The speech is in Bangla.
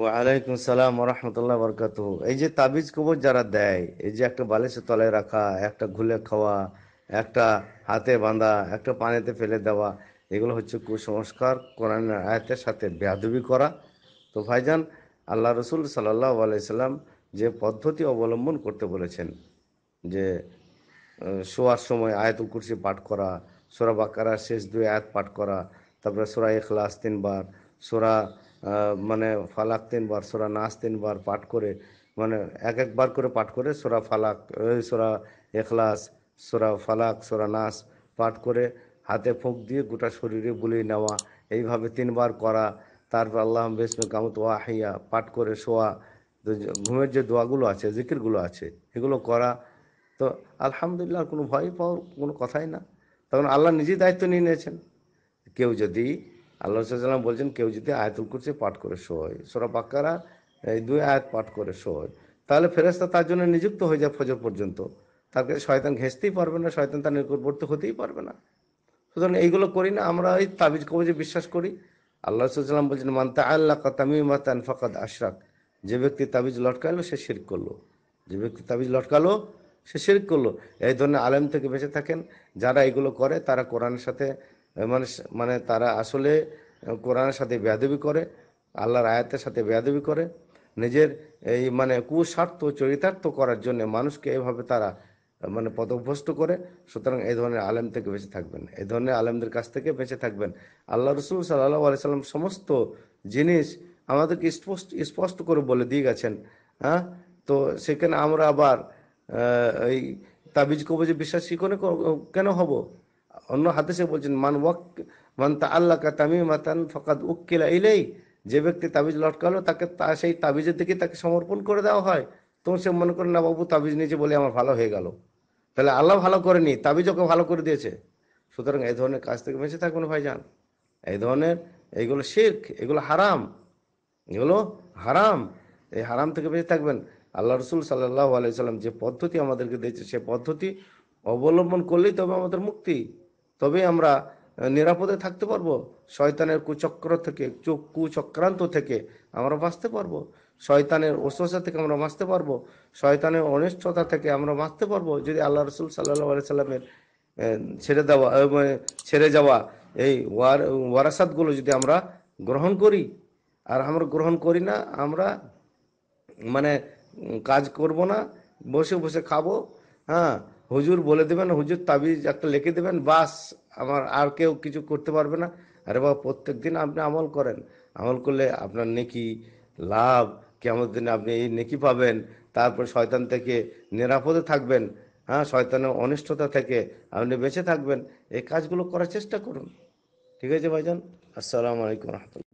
ওয়ালাইকুম সালাম রহমতুল্লাহ বরকাত এই যে তাবিজ কবর যারা দেয় এই যে একটা বালিশের তলায় রাখা একটা ঘুলে খাওয়া একটা হাতে বাঁধা একটা পানিতে ফেলে দেওয়া এগুলো হচ্ছে কুসংস্কার কোরআনের আয়াতের সাথে বেয়াদবি করা তো ভাইজান আল্লাহ রসুল সাল্লাহ আলাইসাল্লাম যে পদ্ধতি অবলম্বন করতে বলেছেন যে শোয়ার সময় আয়াতুল কুরসি পাঠ করা সোরা বাকারা শেষ দুই আয়াত পাঠ করা তারপরে সোরা এখলাস তিনবার সোরা মানে ফালাক তিনবার সোরা নাচ তিনবার পাঠ করে মানে এক একবার করে পাঠ করে সোরা ফালাক সোরা এখলাস সোরা ফালাক সোরা নাচ পাঠ করে হাতে ফোঁক দিয়ে গোটা শরীরে বুলিয়ে নেওয়া এইভাবে তিনবার করা তারপর আল্লাহ বিসমে কামত ওয়াহিয়া পাঠ করে শোয়া ঘুমের যে দোয়াগুলো আছে জিকিরগুলো আছে এগুলো করা তো আলহামদুলিল্লাহ কোনো ভয় পাওয়ার কোনো কথাই না তখন আল্লাহ নিজেই দায়িত্ব নিয়ে নিয়েছেন কেউ যদি আল্লাহ সাল্লাম বলছেন কেউ যদি আয়াতুল কুরসি পাঠ করে শোয় সোরা পাক্কারা এই দুই আয়াত পাঠ করে শোয় তাহলে ফেরেস্তা তার জন্য নিযুক্ত হয়ে যায় ফজর পর্যন্ত তার কাছে শয়তান ঘেঁচতেই পারবে না শয়তান তার নিকটবর্তী হতেই পারবে না সুতরাং এইগুলো করি না আমরা ওই তাবিজ কবজে বিশ্বাস করি আল্লাহ সাল্লাম বলছেন মানতা আল্লাহ তামিমা ফাকাদ আশরাক যে ব্যক্তি তাবিজ লটকালো সে শির করলো যে ব্যক্তি তাবিজ লটকালো সে শির করলো এই ধরনের আলেম থেকে বেঁচে থাকেন যারা এগুলো করে তারা কোরআনের সাথে মানে মানে তারা আসলে কোরআনের সাথে বেয়াদবি করে আল্লাহর আয়াতের সাথে বেয়াদবি করে নিজের এই মানে কুস্বার্থ চরিতার্থ করার জন্য মানুষকে এভাবে তারা মানে পদভ্যস্ত করে সুতরাং এই ধরনের আলেম থেকে বেঁচে থাকবেন এই ধরনের আলেমদের কাছ থেকে বেঁচে থাকবেন আল্লাহ রসুল সাল্লাহ সাল্লাম সমস্ত জিনিস আমাদেরকে স্পষ্ট স্পষ্ট করে বলে দিয়ে গেছেন হ্যাঁ তো সেখানে আমরা আবার এই তাবিজ কবজে বিশ্বাসী কেন হব অন্য হাতে সে বলছেন মান ওয়াক মান তা আল্লাহ তামিমাতান ফকাত উকিলা ইলেই যে ব্যক্তি তাবিজ লটকালো তাকে তা সেই তাবিজের দিকে তাকে সমর্পণ করে দেওয়া হয় তখন সে মনে করে না বাবু তাবিজ নিয়েছে বলে আমার ভালো হয়ে গেল তাহলে আল্লাহ ভালো করেনি তাবিজ ওকে ভালো করে দিয়েছে সুতরাং এই ধরনের কাজ থেকে বেঁচে থাকুন ভাইজান এই ধরনের এইগুলো শিখ এগুলো হারাম এগুলো হারাম এই হারাম থেকে বেঁচে থাকবেন আল্লাহ রসুল সাল্লাহ আলাইসাল্লাম যে পদ্ধতি আমাদেরকে দিয়েছে সে পদ্ধতি অবলম্বন করলেই তবে আমাদের মুক্তি তবে আমরা নিরাপদে থাকতে পারবো শয়তানের কুচক্র থেকে কুচক্রান্ত থেকে আমরা বাঁচতে পারবো শয়তানের অসুস্থা থেকে আমরা বাঁচতে পারবো শয়তানের অনিষ্ঠতা থেকে আমরা বাঁচতে পারবো যদি আল্লাহ রসুল সাল্লাহ আলাইসাল্লামের ছেড়ে দেওয়া ছেড়ে যাওয়া এই ওয়ারাসাদগুলো যদি আমরা গ্রহণ করি আর আমরা গ্রহণ করি না আমরা মানে কাজ করব না বসে বসে খাবো হ্যাঁ হুজুর বলে দেবেন হুজুর তাবিজ একটা লিখে দেবেন বাস আমার আর কেউ কিছু করতে পারবে না আরে বাবা প্রত্যেক দিন আপনি আমল করেন আমল করলে আপনার নেকি লাভ কেমন দিনে আপনি এই নেকি পাবেন তারপর শয়তান থেকে নিরাপদে থাকবেন হ্যাঁ শয়তানের অনিষ্টতা থেকে আপনি বেঁচে থাকবেন এই কাজগুলো করার চেষ্টা করুন ঠিক আছে ভাইজান আসসালামু আলাইকুম রহমতুল্লাহ